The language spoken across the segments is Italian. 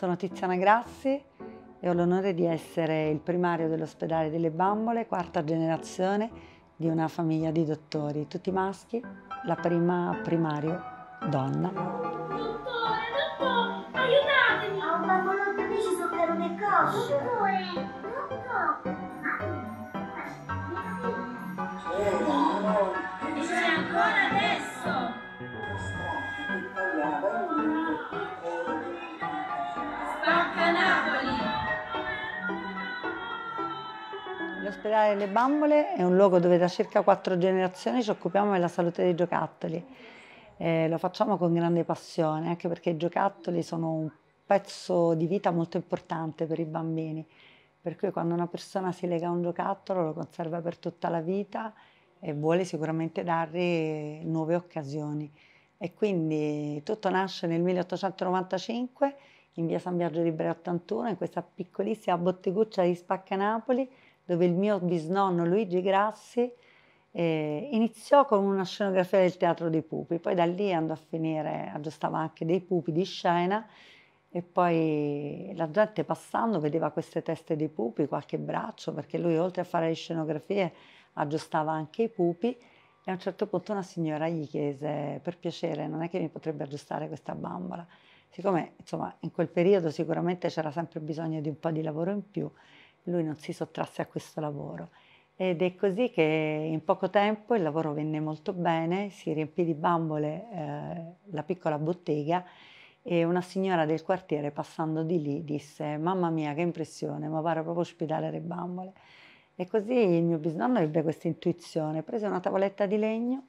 Sono Tiziana Grassi e ho l'onore di essere il primario dell'ospedale delle bambole, quarta generazione di una famiglia di dottori, tutti maschi, la prima primario donna. L'ospedale delle Bambole è un luogo dove da circa quattro generazioni ci occupiamo della salute dei giocattoli. Eh, lo facciamo con grande passione, anche perché i giocattoli sono un pezzo di vita molto importante per i bambini. Per cui quando una persona si lega a un giocattolo lo conserva per tutta la vita e vuole sicuramente dargli nuove occasioni. E quindi tutto nasce nel 1895 in via San Biagio di Libera 81, in questa piccolissima botteguccia di Spacca Napoli, dove il mio bisnonno Luigi Grassi eh, iniziò con una scenografia del Teatro dei Pupi, poi da lì andò a finire, aggiustava anche dei pupi di scena e poi la gente passando vedeva queste teste dei pupi, qualche braccio, perché lui oltre a fare le scenografie aggiustava anche i pupi e a un certo punto una signora gli chiese per piacere non è che mi potrebbe aggiustare questa bambola, siccome insomma in quel periodo sicuramente c'era sempre bisogno di un po' di lavoro in più lui non si sottrasse a questo lavoro. Ed è così che in poco tempo il lavoro venne molto bene, si riempì di bambole eh, la piccola bottega e una signora del quartiere passando di lì disse mamma mia che impressione, ma pare proprio ospitare le bambole. E così il mio bisnonno ebbe questa intuizione, prese una tavoletta di legno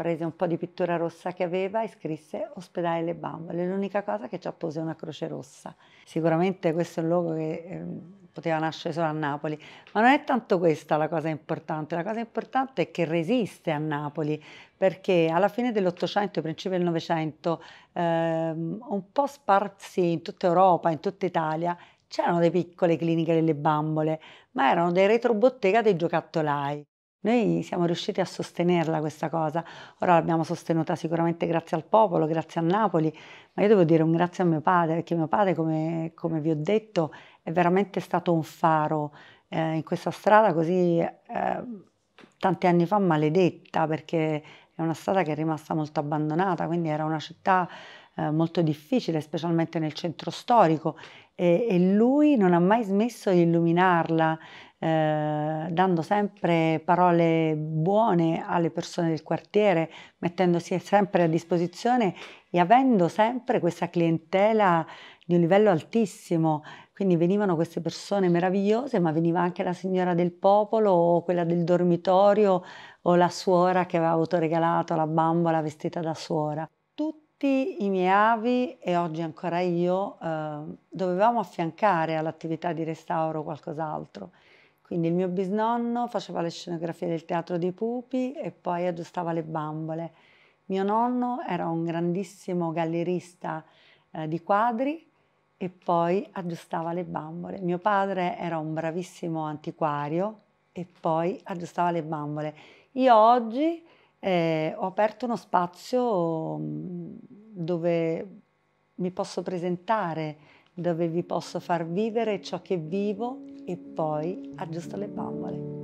prese un po' di pittura rossa che aveva e scrisse Ospedale Le Bambole, l'unica cosa che ci appose una croce rossa. Sicuramente questo è un luogo che eh, poteva nascere solo a Napoli, ma non è tanto questa la cosa importante, la cosa importante è che resiste a Napoli, perché alla fine dell'Ottocento e principio del Novecento, ehm, un po' sparsi in tutta Europa, in tutta Italia, c'erano delle piccole cliniche delle bambole, ma erano dei retrobottega dei giocattolai. Noi siamo riusciti a sostenerla questa cosa, ora l'abbiamo sostenuta sicuramente grazie al popolo, grazie a Napoli, ma io devo dire un grazie a mio padre, perché mio padre, come, come vi ho detto, è veramente stato un faro eh, in questa strada così eh, tanti anni fa maledetta, perché è una strada che è rimasta molto abbandonata, quindi era una città eh, molto difficile, specialmente nel centro storico, e, e, lui non ha mai smesso di illuminarla, eh, dando sempre parole buone alle persone del quartiere, mettendosi sempre a disposizione e avendo sempre questa clientela di un livello altissimo. Quindi venivano queste persone meravigliose, ma veniva anche la signora del popolo o quella del dormitorio o la suora che aveva autoregalato la bambola vestita da suora. Tutti i miei avi e oggi ancora io eh, dovevamo affiancare all'attività di restauro qualcos'altro quindi il mio bisnonno faceva le scenografie del teatro dei pupi e poi aggiustava le bambole. Mio nonno era un grandissimo gallerista eh, di quadri e poi aggiustava le bambole. Mio padre era un bravissimo antiquario e poi aggiustava le bambole. Io oggi eh, ho aperto uno spazio mm, dove mi posso presentare dove vi posso far vivere ciò che vivo e poi aggiusto le bambole.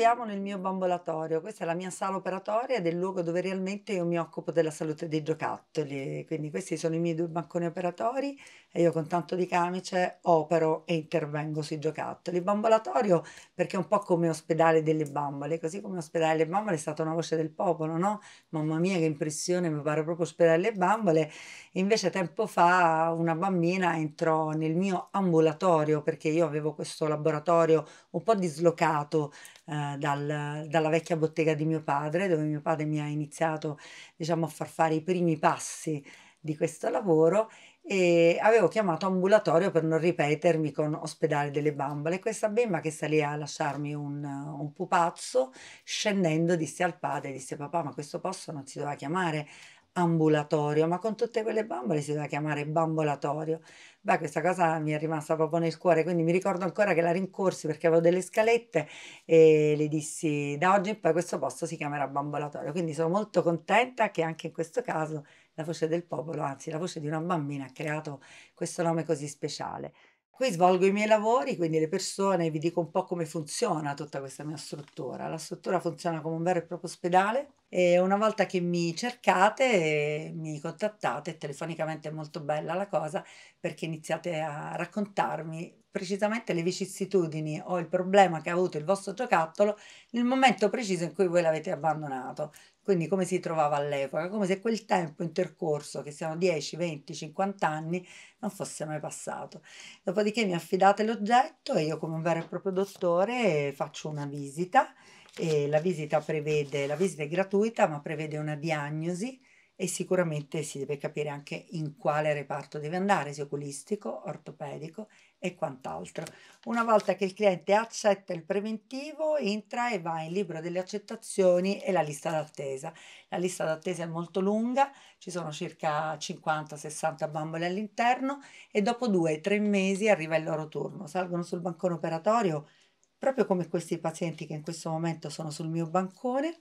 troviamo nel mio bambolatorio, questa è la mia sala operatoria ed è il luogo dove realmente io mi occupo della salute dei giocattoli, quindi questi sono i miei due banconi operatori e io con tanto di camice opero e intervengo sui giocattoli. bambolatorio perché è un po' come ospedale delle bambole, così come ospedale delle bambole è stata una voce del popolo, no? Mamma mia che impressione, mi pare proprio ospedale delle bambole, invece tempo fa una bambina entrò nel mio ambulatorio perché io avevo questo laboratorio un po' dislocato eh, dal, dalla vecchia bottega di mio padre, dove mio padre mi ha iniziato diciamo, a far fare i primi passi di questo lavoro e avevo chiamato ambulatorio per non ripetermi con ospedale delle bambole. Questa bimba che salì a lasciarmi un, un pupazzo, scendendo disse al padre, disse papà ma questo posto non si doveva chiamare ambulatorio, ma con tutte quelle bambole si doveva chiamare bambolatorio. Beh, questa cosa mi è rimasta proprio nel cuore, quindi mi ricordo ancora che la rincorsi perché avevo delle scalette e le dissi da oggi in poi questo posto si chiamerà bambolatorio. Quindi sono molto contenta che anche in questo caso la voce del popolo, anzi la voce di una bambina, ha creato questo nome così speciale. Qui svolgo i miei lavori, quindi le persone, vi dico un po' come funziona tutta questa mia struttura. La struttura funziona come un vero e proprio ospedale e una volta che mi cercate, mi contattate, telefonicamente è molto bella la cosa perché iniziate a raccontarmi precisamente le vicissitudini o il problema che ha avuto il vostro giocattolo nel momento preciso in cui voi l'avete abbandonato. Quindi come si trovava all'epoca, come se quel tempo intercorso, che siano 10, 20, 50 anni, non fosse mai passato. Dopodiché mi affidate l'oggetto e io come un vero e proprio dottore faccio una visita e la visita prevede, la visita è gratuita ma prevede una diagnosi e sicuramente si deve capire anche in quale reparto deve andare, se oculistico, ortopedico e quant'altro. Una volta che il cliente accetta il preventivo, entra e va in libro delle accettazioni e la lista d'attesa. La lista d'attesa è molto lunga, ci sono circa 50-60 bambole all'interno e dopo 2-3 mesi arriva il loro turno. Salgono sul bancone operatorio, proprio come questi pazienti che in questo momento sono sul mio bancone,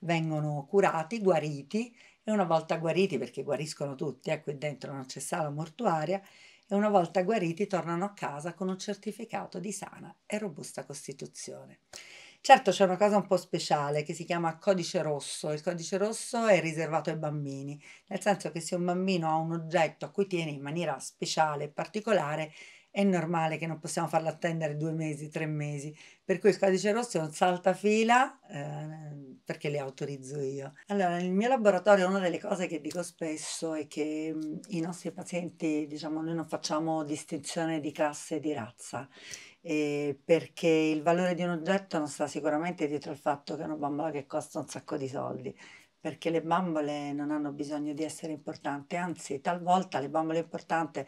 vengono curati, guariti, e una volta guariti, perché guariscono tutti, eh, ecco, qui dentro non c'è sala mortuaria, e una volta guariti tornano a casa con un certificato di sana e robusta costituzione. Certo c'è una cosa un po' speciale che si chiama codice rosso. Il codice rosso è riservato ai bambini, nel senso che se un bambino ha un oggetto a cui tiene in maniera speciale e particolare, è normale che non possiamo farla attendere due mesi, tre mesi. Per cui il codice rosso è un saltafila eh, perché le autorizzo io. Allora, nel mio laboratorio una delle cose che dico spesso è che mh, mm, i nostri pazienti, diciamo, noi non facciamo distinzione di classe e di razza. Eh, perché il valore di un oggetto non sta sicuramente dietro il fatto che è una bambola che costa un sacco di soldi, perché le bambole non hanno bisogno di essere importanti, anzi talvolta le bambole importanti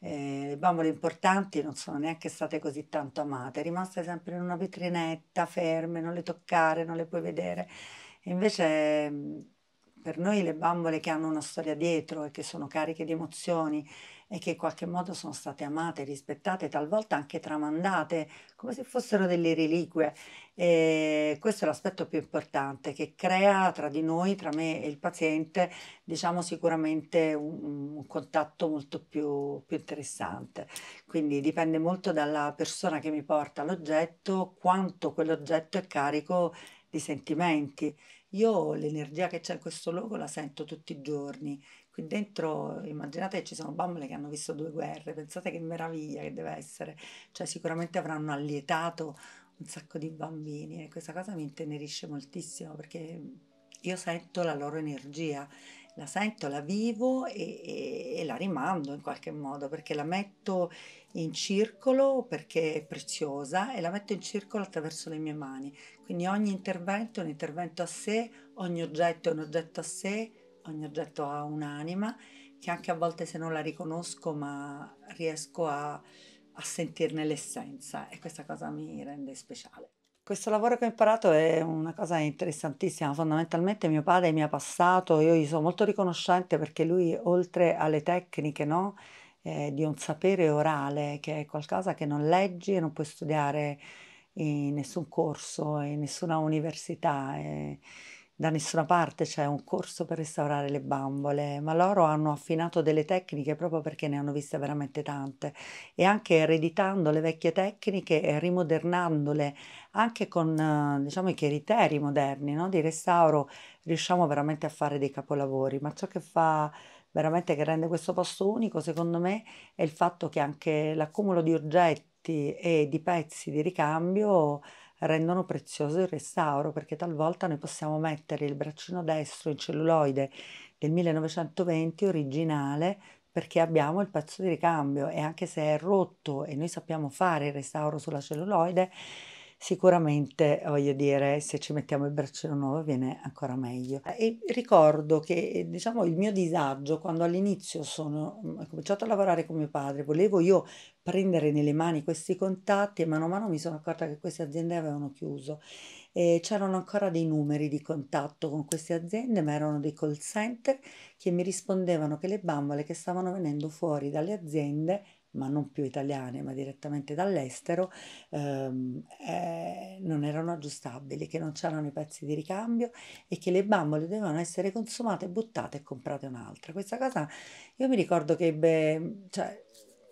eh, le bambole importanti non sono neanche state così tanto amate, rimaste sempre in una vetrinetta, ferme, non le toccare, non le puoi vedere. invece per noi le bambole che hanno una storia dietro e che sono cariche di emozioni e che in qualche modo sono state amate, rispettate, talvolta anche tramandate, come se fossero delle reliquie. E questo è l'aspetto più importante che crea tra di noi, tra me e il paziente, diciamo sicuramente un, un contatto molto più, più interessante. Quindi dipende molto dalla persona che mi porta l'oggetto, quanto quell'oggetto è carico di sentimenti. Io l'energia che c'è in questo luogo la sento tutti i giorni. Qui dentro immaginate che ci sono bambole che hanno visto due guerre, pensate che meraviglia che deve essere. Cioè sicuramente avranno allietato un sacco di bambini e questa cosa mi intenerisce moltissimo perché io sento la loro energia la sento, la vivo e, e, e, la rimando in qualche modo perché la metto in circolo perché è preziosa e la metto in circolo attraverso le mie mani. Quindi ogni intervento è un intervento a sé, ogni oggetto è un oggetto a sé, ogni oggetto ha un'anima che anche a volte se non la riconosco ma riesco a, a sentirne l'essenza e questa cosa mi rende speciale. Questo lavoro che ho imparato è una cosa interessantissima, fondamentalmente mio padre mi ha passato, io gli sono molto riconoscente perché lui oltre alle tecniche no, eh, di un sapere orale, che è qualcosa che non leggi e non puoi studiare in nessun corso, in nessuna università. Eh, da nessuna parte c'è un corso per restaurare le bambole, ma loro hanno affinato delle tecniche proprio perché ne hanno viste veramente tante e anche ereditando le vecchie tecniche e rimodernandole anche con diciamo, i criteri moderni no? di restauro riusciamo veramente a fare dei capolavori, ma ciò che fa veramente che rende questo posto unico secondo me è il fatto che anche l'accumulo di oggetti e di pezzi di ricambio rendono prezioso il restauro perché talvolta noi possiamo mettere il braccino destro in celluloide del 1920 originale perché abbiamo il pezzo di ricambio e anche se è rotto e noi sappiamo fare il restauro sulla celluloide sicuramente voglio dire se ci mettiamo il braccino nuovo viene ancora meglio. E ricordo che eh, diciamo il mio disagio quando all'inizio sono mm, ho cominciato a lavorare con mio padre, volevo io prendere nelle mani questi contatti e mano a mano mi sono accorta che queste aziende avevano chiuso. E c'erano ancora dei numeri di contatto con queste aziende, ma erano dei call center che mi rispondevano che le bambole che stavano venendo fuori dalle aziende ma non più italiane, ma direttamente dall'estero, ehm, eh, non erano aggiustabili, che non c'erano i pezzi di ricambio e che le bambole dovevano essere consumate, buttate e comprate un'altra. Questa cosa io mi ricordo che ebbe, cioè,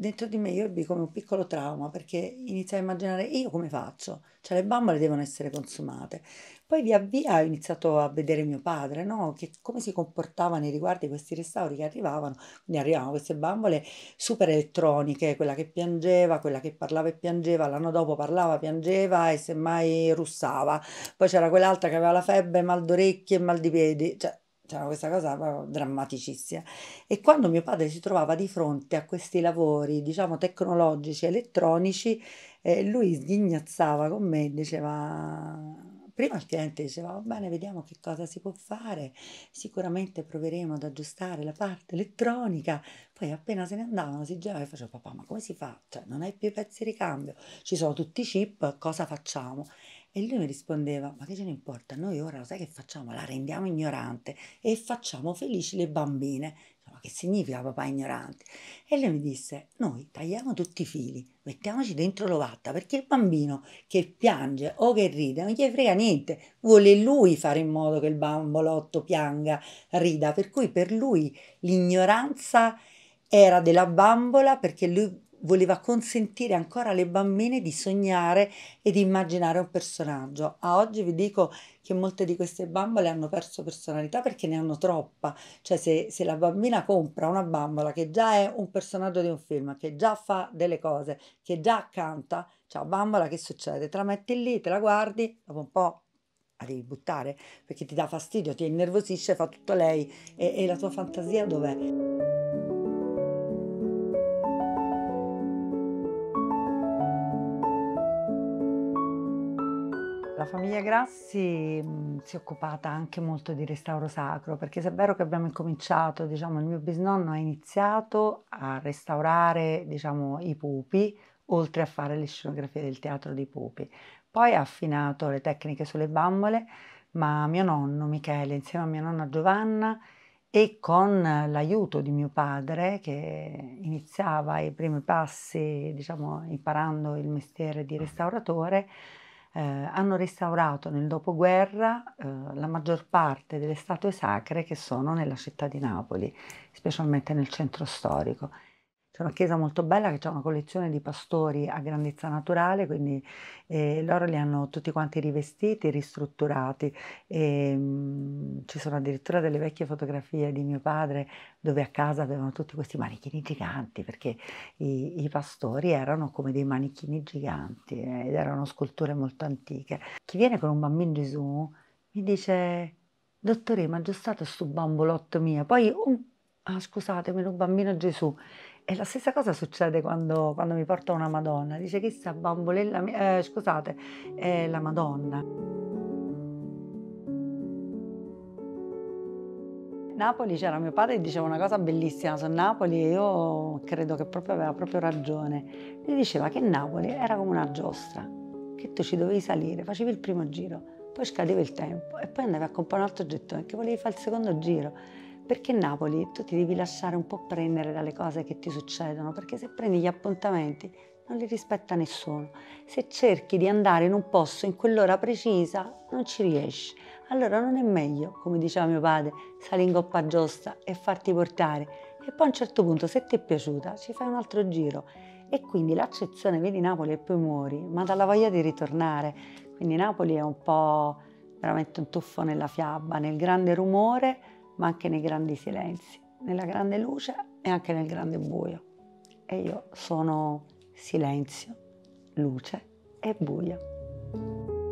dentro di me io ebbi come un piccolo trauma perché iniziai a immaginare io come faccio, cioè le bambole devono essere consumate. Poi via via ho iniziato a vedere mio padre, no? che, come si comportava nei riguardi di questi restauri che arrivavano, quindi arrivavano queste bambole super elettroniche, quella che piangeva, quella che parlava e piangeva, l'anno dopo parlava, piangeva e semmai russava, poi c'era quell'altra che aveva la febbre, mal d'orecchie e mal di piedi, cioè c'era diciamo, questa cosa drammaticissima. E quando mio padre si trovava di fronte a questi lavori, diciamo, tecnologici, elettronici, eh, lui sghignazzava con me e diceva... Prima il cliente diceva, va bene, vediamo che cosa si può fare, sicuramente proveremo ad aggiustare la parte elettronica, poi appena se ne andavano si girava e facevo, papà, ma come si fa? Cioè, non hai più i pezzi di ricambio, ci sono tutti i chip, cosa facciamo? E lui mi rispondeva, ma che ce ne importa, noi ora lo sai che facciamo? La rendiamo ignorante e facciamo felici le bambine. Ma che significa papà ignorante? E lui mi disse, noi tagliamo tutti i fili, mettiamoci dentro l'ovatta, perché il bambino che piange o che ride non gli frega niente, vuole lui fare in modo che il bambolotto pianga, rida, per cui per lui l'ignoranza era della bambola perché lui voleva consentire ancora alle bambine di sognare e di immaginare un personaggio. A oggi vi dico che molte di queste bambole hanno perso personalità perché ne hanno troppa. Cioè se, se la bambina compra una bambola che già è un personaggio di un film, che già fa delle cose, che già canta, ciao bambola che succede? Te la metti lì, te la guardi, dopo un po' la devi buttare perché ti dà fastidio, ti innervosisce, fa tutto lei e, e la tua fantasia dov'è? famiglia Grassi si è occupata anche molto di restauro sacro, perché se è vero che abbiamo incominciato, diciamo, il mio bisnonno ha iniziato a restaurare, diciamo, i pupi, oltre a fare le scenografie del teatro dei pupi. Poi ha affinato le tecniche sulle bambole, ma mio nonno Michele, insieme a mia nonna Giovanna, e con l'aiuto di mio padre che iniziava i primi passi, diciamo, imparando il mestiere di restauratore, eh, hanno restaurato nel dopoguerra eh, la maggior parte delle statue sacre che sono nella città di Napoli, specialmente nel centro storico. C'è una chiesa molto bella che ha una collezione di pastori a grandezza naturale, quindi eh, loro li hanno tutti quanti rivestiti, ristrutturati. E, ehm, ristrutturati. ci sono addirittura delle vecchie fotografie di mio padre dove a casa avevano tutti questi manichini giganti, perché i, i pastori erano come dei manichini giganti eh, ed erano sculture molto antiche. Chi viene con un bambino Gesù mi dice dottore, ma già stato sto bambolotto mio. Poi, un, oh, ah, scusatemi, un bambino Gesù. E la stessa cosa succede quando, quando mi porta una Madonna, dice chissà bambolella mia, eh, scusate, è la Madonna. Napoli c'era mio padre che diceva una cosa bellissima su Napoli e io credo che proprio aveva proprio ragione. Lui diceva che Napoli era come una giostra, che tu ci dovevi salire, facevi il primo giro, poi scadeva il tempo e poi andavi a comprare un altro gettone che volevi fare il secondo giro. Perché Napoli tu ti devi lasciare un po' prendere dalle cose che ti succedono, perché se prendi gli appuntamenti non li rispetta nessuno. Se cerchi di andare in un posto in quell'ora precisa non ci riesci. Allora non è meglio, come diceva mio padre, salire in coppa giusta e farti portare. E poi a un certo punto, se ti è piaciuta, ci fai un altro giro. E quindi l'accezione, vedi Napoli e poi muori, ma dalla voglia di ritornare. Quindi Napoli è un po' veramente un tuffo nella fiaba, nel grande rumore, ma anche nei grandi silenzi, nella grande luce e anche nel grande buio. E io sono silenzio, luce e buio.